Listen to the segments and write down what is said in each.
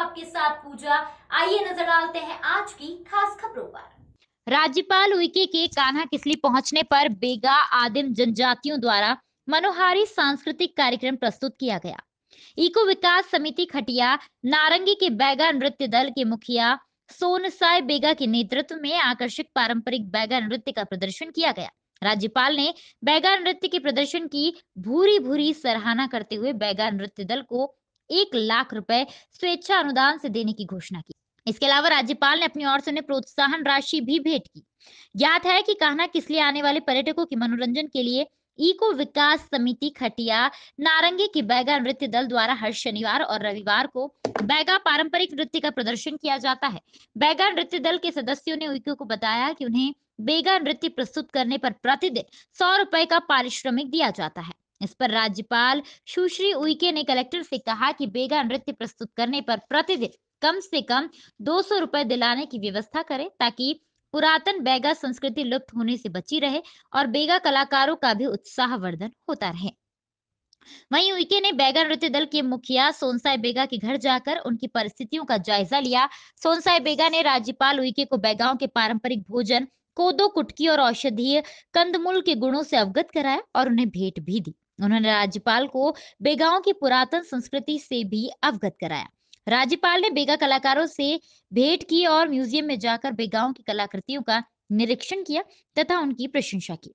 आपके साथ पूजा आइए नजर डालते हैं आज की खास खबरों पर राज्यपाल उइके के कान्हा किसली पहुंचने पर बेगा आदिम जनजातियों द्वारा मनोहारी सांस्कृतिक कार्यक्रम प्रस्तुत किया गया इको विकास समिति खटिया नारंगी के बैगा नृत्य दल के मुखिया सोनसाय बेगा के नेतृत्व में आकर्षक पारंपरिक बैगा नृत्य का प्रदर्शन किया गया राज्यपाल ने बैगा नृत्य के प्रदर्शन की भूरी भूरी सराहना करते हुए बैगा नृत्य दल को एक लाख रुपए स्वेच्छा अनुदान से देने की घोषणा की इसके अलावा राज्यपाल ने अपनी ओर से उन्हें प्रोत्साहन राशि भी भेंट की ज्ञात है कि कहना किस लिए आने वाले पर्यटकों के मनोरंजन के लिए इको विकास समिति खटिया नारंगी की बैगा नृत्य दल द्वारा हर शनिवार और रविवार को बैगा पारंपरिक नृत्य का प्रदर्शन किया जाता है बैगा नृत्य दल के सदस्यों ने इको को बताया कि उन्हें बेगा नृत्य प्रस्तुत करने पर प्रतिदिन सौ रुपए का पारिश्रमिक दिया जाता है इस पर राज्यपाल सुश्री उइके ने कलेक्टर से कहा कि बेगा नृत्य प्रस्तुत करने पर प्रतिदिन कम से कम दो सौ रुपए दिलाने की व्यवस्था करें ताकि पुरातन बेगा संस्कृति लुप्त होने से बची रहे और बेगा कलाकारों का भी उत्साह वर्धन होता रहे वहीं उइके ने बेगा नृत्य दल के मुखिया सोनसाई बेगा के घर जाकर उनकी परिस्थितियों का जायजा लिया सोनसाई बेगा ने राज्यपाल उइके को बेगाओं के पारंपरिक भोजन कोदो कुटकी और औषधीय कंदमूल के गुणों से अवगत कराया और उन्हें भेंट भी दी उन्होंने राज्यपाल को बेगांव की पुरातन संस्कृति से भी अवगत कराया राज्यपाल ने बेगा कलाकारों से भेंट की और म्यूजियम में जाकर बेगांव की कलाकृतियों का निरीक्षण किया तथा उनकी प्रशंसा की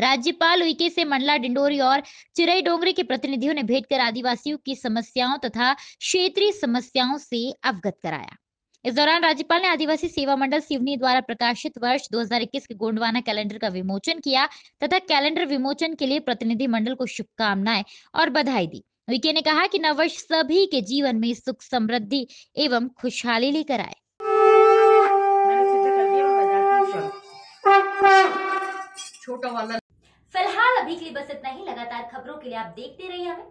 राज्यपाल उइके से मंडला डिंडोरी और चिराई डोंगरी के प्रतिनिधियों ने भेंट कर आदिवासियों की समस्याओं तथा क्षेत्रीय समस्याओं से अवगत कराया इस दौरान राज्यपाल ने आदिवासी सेवा मंडल सिवनी द्वारा प्रकाशित वर्ष 2021 के गोंडवाना कैलेंडर का विमोचन किया तथा कैलेंडर विमोचन के लिए प्रतिनिधि मंडल को शुभकामनाएं और बधाई दी विके ने कहा कि नववर्ष सभी के जीवन में सुख समृद्धि एवं खुशहाली लेकर आए छोटा वाला फिलहाल अभी के लिए बस इतना ही लगातार खबरों के लिए आप देखते रहिए हमें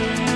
नमस्कार